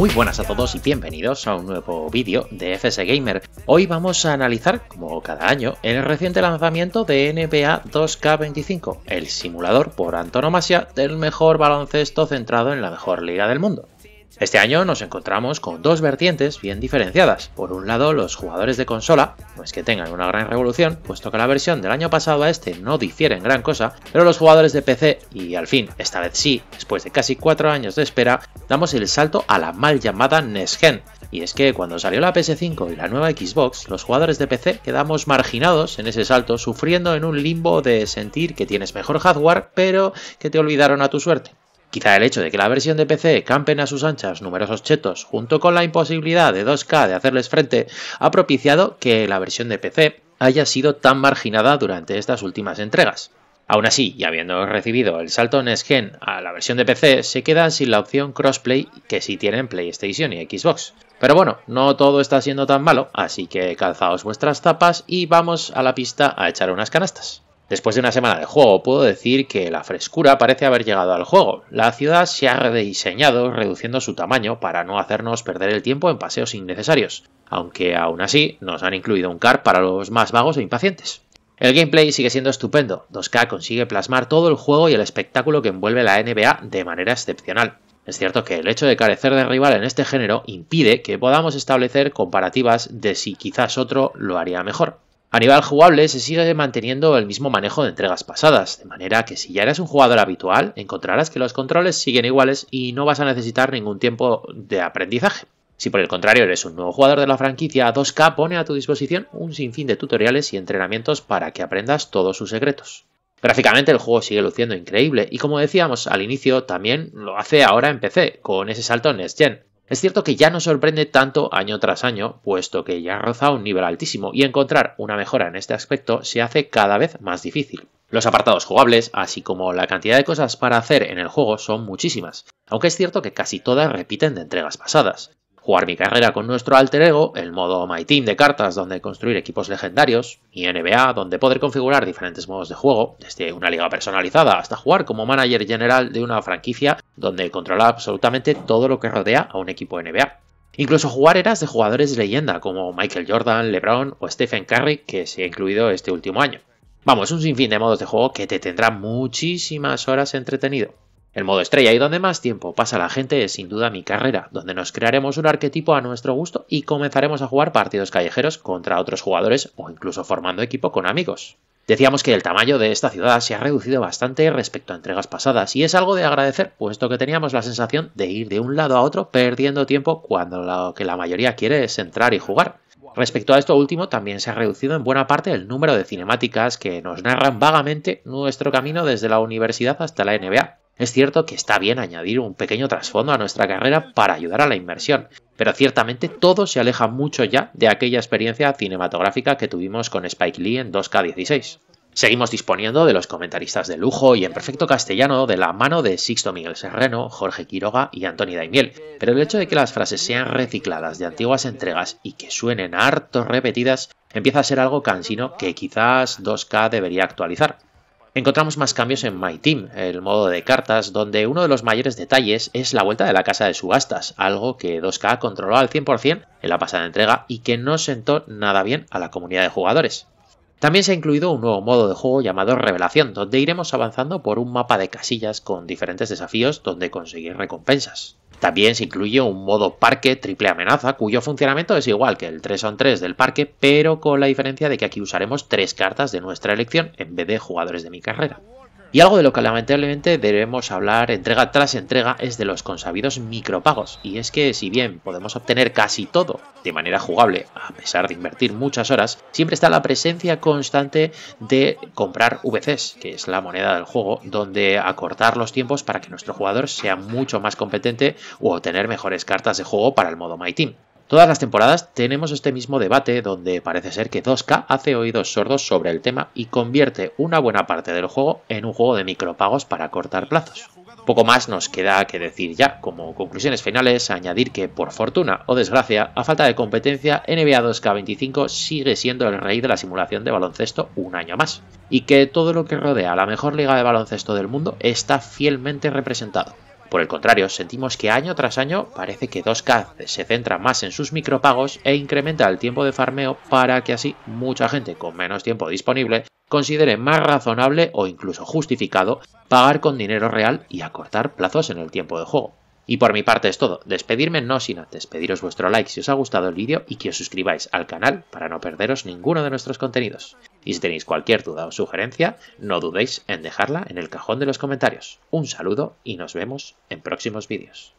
Muy buenas a todos y bienvenidos a un nuevo vídeo de FS Gamer. Hoy vamos a analizar, como cada año, el reciente lanzamiento de NBA 2K25, el simulador por antonomasia del mejor baloncesto centrado en la mejor liga del mundo. Este año nos encontramos con dos vertientes bien diferenciadas. Por un lado, los jugadores de consola, no es que tengan una gran revolución, puesto que la versión del año pasado a este no difiere en gran cosa, pero los jugadores de PC, y al fin, esta vez sí, después de casi cuatro años de espera, damos el salto a la mal llamada Gen. Y es que cuando salió la PS5 y la nueva Xbox, los jugadores de PC quedamos marginados en ese salto, sufriendo en un limbo de sentir que tienes mejor hardware, pero que te olvidaron a tu suerte. Quizá el hecho de que la versión de PC campen a sus anchas numerosos chetos, junto con la imposibilidad de 2K de hacerles frente, ha propiciado que la versión de PC haya sido tan marginada durante estas últimas entregas. Aún así, y habiendo recibido el salto en Gen a la versión de PC, se quedan sin la opción crossplay que sí tienen PlayStation y Xbox. Pero bueno, no todo está siendo tan malo, así que calzaos vuestras tapas y vamos a la pista a echar unas canastas. Después de una semana de juego, puedo decir que la frescura parece haber llegado al juego. La ciudad se ha rediseñado, reduciendo su tamaño para no hacernos perder el tiempo en paseos innecesarios, aunque aún así nos han incluido un car para los más vagos e impacientes. El gameplay sigue siendo estupendo, 2K consigue plasmar todo el juego y el espectáculo que envuelve la NBA de manera excepcional. Es cierto que el hecho de carecer de rival en este género impide que podamos establecer comparativas de si quizás otro lo haría mejor. A nivel jugable se sigue manteniendo el mismo manejo de entregas pasadas, de manera que si ya eres un jugador habitual, encontrarás que los controles siguen iguales y no vas a necesitar ningún tiempo de aprendizaje. Si por el contrario eres un nuevo jugador de la franquicia, 2K pone a tu disposición un sinfín de tutoriales y entrenamientos para que aprendas todos sus secretos. Gráficamente el juego sigue luciendo increíble y como decíamos al inicio también lo hace ahora en PC, con ese salto en Next Gen, es cierto que ya no sorprende tanto año tras año, puesto que ya rozado un nivel altísimo y encontrar una mejora en este aspecto se hace cada vez más difícil. Los apartados jugables, así como la cantidad de cosas para hacer en el juego, son muchísimas, aunque es cierto que casi todas repiten de entregas pasadas jugar mi carrera con nuestro alter ego, el modo My Team de cartas donde construir equipos legendarios, y NBA donde poder configurar diferentes modos de juego, desde una liga personalizada hasta jugar como manager general de una franquicia donde controla absolutamente todo lo que rodea a un equipo NBA. Incluso jugar eras de jugadores de leyenda como Michael Jordan, LeBron o Stephen Curry que se ha incluido este último año. Vamos, un sinfín de modos de juego que te tendrá muchísimas horas entretenido. El modo estrella y donde más tiempo pasa la gente es sin duda mi carrera, donde nos crearemos un arquetipo a nuestro gusto y comenzaremos a jugar partidos callejeros contra otros jugadores o incluso formando equipo con amigos. Decíamos que el tamaño de esta ciudad se ha reducido bastante respecto a entregas pasadas y es algo de agradecer, puesto que teníamos la sensación de ir de un lado a otro perdiendo tiempo cuando lo que la mayoría quiere es entrar y jugar. Respecto a esto último, también se ha reducido en buena parte el número de cinemáticas que nos narran vagamente nuestro camino desde la universidad hasta la NBA, es cierto que está bien añadir un pequeño trasfondo a nuestra carrera para ayudar a la inmersión, pero ciertamente todo se aleja mucho ya de aquella experiencia cinematográfica que tuvimos con Spike Lee en 2K16. Seguimos disponiendo de los comentaristas de lujo y en perfecto castellano de la mano de Sixto Miguel Serreno, Jorge Quiroga y Anthony Daimiel, pero el hecho de que las frases sean recicladas de antiguas entregas y que suenen harto repetidas empieza a ser algo cansino que quizás 2K debería actualizar. Encontramos más cambios en My Team, el modo de cartas, donde uno de los mayores detalles es la vuelta de la casa de subastas, algo que 2K controló al 100% en la pasada entrega y que no sentó nada bien a la comunidad de jugadores. También se ha incluido un nuevo modo de juego llamado Revelación, donde iremos avanzando por un mapa de casillas con diferentes desafíos donde conseguir recompensas. También se incluye un modo parque triple amenaza, cuyo funcionamiento es igual que el 3 on 3 del parque, pero con la diferencia de que aquí usaremos tres cartas de nuestra elección en vez de jugadores de mi carrera. Y algo de lo que lamentablemente debemos hablar entrega tras entrega es de los consabidos micropagos, y es que si bien podemos obtener casi todo de manera jugable, a pesar de invertir muchas horas, siempre está la presencia constante de comprar VCs, que es la moneda del juego, donde acortar los tiempos para que nuestro jugador sea mucho más competente o obtener mejores cartas de juego para el modo My Team. Todas las temporadas tenemos este mismo debate donde parece ser que 2K hace oídos sordos sobre el tema y convierte una buena parte del juego en un juego de micropagos para cortar plazos. Poco más nos queda que decir ya, como conclusiones finales añadir que por fortuna o desgracia, a falta de competencia, NBA 2K25 sigue siendo el rey de la simulación de baloncesto un año más, y que todo lo que rodea a la mejor liga de baloncesto del mundo está fielmente representado. Por el contrario, sentimos que año tras año parece que 2K se centra más en sus micropagos e incrementa el tiempo de farmeo para que así mucha gente con menos tiempo disponible considere más razonable o incluso justificado pagar con dinero real y acortar plazos en el tiempo de juego. Y por mi parte es todo. Despedirme no sin antes pediros vuestro like si os ha gustado el vídeo y que os suscribáis al canal para no perderos ninguno de nuestros contenidos. Y si tenéis cualquier duda o sugerencia, no dudéis en dejarla en el cajón de los comentarios. Un saludo y nos vemos en próximos vídeos.